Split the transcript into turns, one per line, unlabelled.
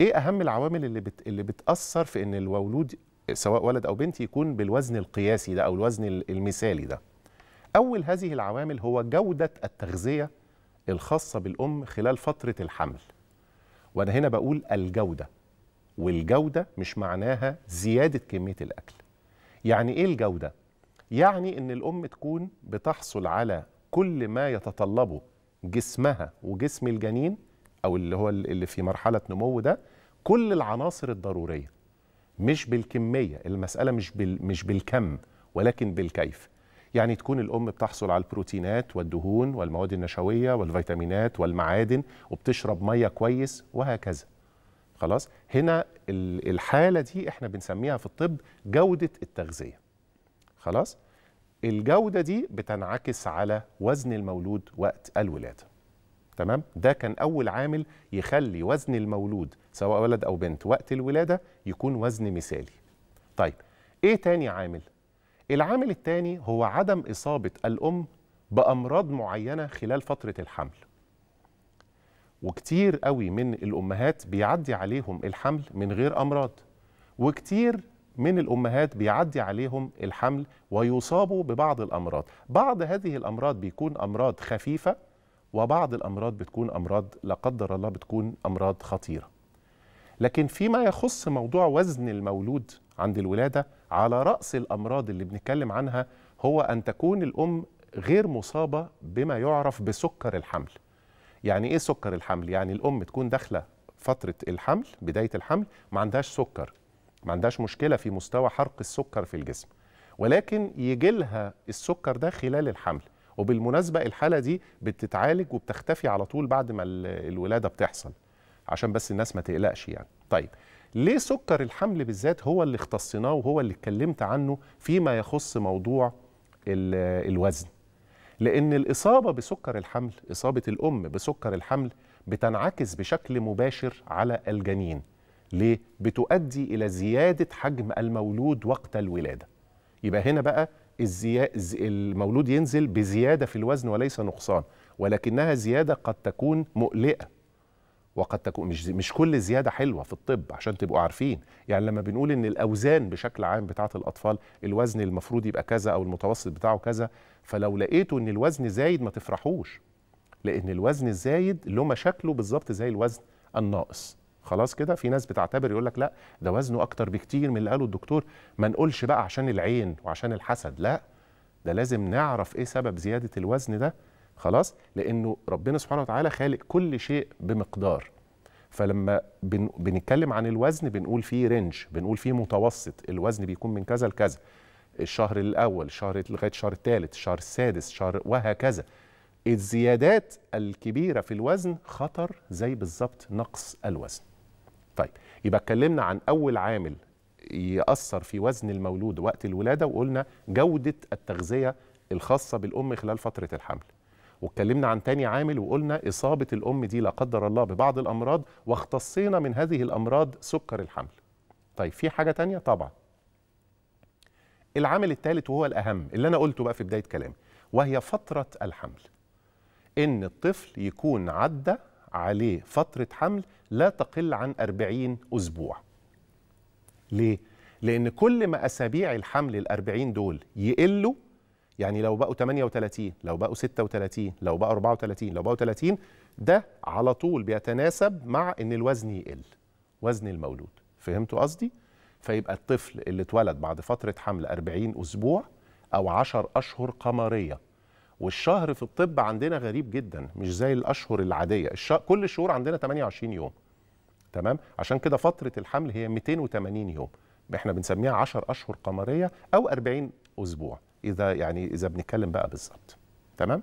ايه اهم العوامل اللي بت... اللي بتاثر في ان المولود سواء ولد او بنت يكون بالوزن القياسي ده او الوزن المثالي ده اول هذه العوامل هو جوده التغذيه الخاصه بالام خلال فتره الحمل وانا هنا بقول الجوده والجوده مش معناها زياده كميه الاكل يعني ايه الجوده يعني ان الام تكون بتحصل على كل ما يتطلبه جسمها وجسم الجنين او اللي هو اللي في مرحله نمو ده كل العناصر الضروريه مش بالكميه المساله مش بال مش بالكم ولكن بالكيف يعني تكون الام بتحصل على البروتينات والدهون والمواد النشويه والفيتامينات والمعادن وبتشرب ميه كويس وهكذا خلاص هنا الحاله دي احنا بنسميها في الطب جوده التغذيه خلاص الجوده دي بتنعكس على وزن المولود وقت الولاده تمام ده كان اول عامل يخلي وزن المولود سواء ولد او بنت وقت الولاده يكون وزن مثالي طيب ايه تاني عامل العامل التاني هو عدم اصابه الام بامراض معينه خلال فتره الحمل وكتير قوي من الامهات بيعدي عليهم الحمل من غير امراض وكتير من الامهات بيعدي عليهم الحمل ويصابوا ببعض الامراض بعض هذه الامراض بيكون امراض خفيفه وبعض الامراض بتكون امراض لا قدر الله بتكون امراض خطيره لكن فيما يخص موضوع وزن المولود عند الولاده على راس الامراض اللي بنتكلم عنها هو ان تكون الام غير مصابه بما يعرف بسكر الحمل يعني ايه سكر الحمل يعني الام تكون داخله فتره الحمل بدايه الحمل ما عندهاش سكر ما عندهاش مشكله في مستوى حرق السكر في الجسم ولكن يجي لها السكر ده خلال الحمل وبالمناسبه الحاله دي بتتعالج وبتختفي على طول بعد ما الولاده بتحصل عشان بس الناس ما تقلقش يعني طيب ليه سكر الحمل بالذات هو اللي اختصناه وهو اللي اتكلمت عنه فيما يخص موضوع الوزن لأن الإصابة بسكر الحمل إصابة الأم بسكر الحمل بتنعكس بشكل مباشر على الجنين ليه؟ بتؤدي إلى زيادة حجم المولود وقت الولادة يبقى هنا بقى الزي... المولود ينزل بزيادة في الوزن وليس نقصان ولكنها زيادة قد تكون مقلقة وقد تكون مش مش كل زياده حلوه في الطب عشان تبقوا عارفين يعني لما بنقول ان الاوزان بشكل عام بتاعه الاطفال الوزن المفروض يبقى كذا او المتوسط بتاعه كذا فلو لقيتوا ان الوزن زايد ما تفرحوش لان الوزن الزايد له مشاكله بالظبط زي الوزن الناقص خلاص كده في ناس بتعتبر يقول لك لا ده وزنه اكتر بكتير من اللي قاله الدكتور ما نقولش بقى عشان العين وعشان الحسد لا ده لازم نعرف ايه سبب زياده الوزن ده خلاص لانه ربنا سبحانه وتعالى خالق كل شيء بمقدار فلما بن... بنتكلم عن الوزن بنقول فيه رينج بنقول فيه متوسط الوزن بيكون من كذا لكذا الشهر الاول الشهر لغايه الشهر الثالث الشهر السادس شهر وهكذا الزيادات الكبيره في الوزن خطر زي بالظبط نقص الوزن طيب يبقى اتكلمنا عن اول عامل ياثر في وزن المولود وقت الولاده وقلنا جوده التغذيه الخاصه بالام خلال فتره الحمل واتكلمنا عن تاني عامل وقلنا اصابه الام دي لا قدر الله ببعض الامراض واختصينا من هذه الامراض سكر الحمل طيب في حاجه تانية طبعا العامل الثالث وهو الاهم اللي انا قلته بقى في بدايه كلامي وهي فتره الحمل ان الطفل يكون عدى عليه فترة حمل لا تقل عن 40 أسبوع ليه؟ لأن كل ما أسابيع الحمل ال 40 دول يقلوا يعني لو بقوا 38 لو بقوا 36 لو بقوا 34 لو بقوا 30 ده على طول بيتناسب مع ان الوزن يقل وزن المولود فهمتوا قصدي فيبقى الطفل اللي اتولد بعد فتره حمل 40 اسبوع او 10 اشهر قمريه والشهر في الطب عندنا غريب جدا مش زي الاشهر العاديه الش... كل الشهور عندنا 28 يوم تمام عشان كده فتره الحمل هي 280 يوم احنا بنسميها 10 اشهر قمريه او 40 اسبوع اذا يعني اذا بنتكلم بقى بالظبط تمام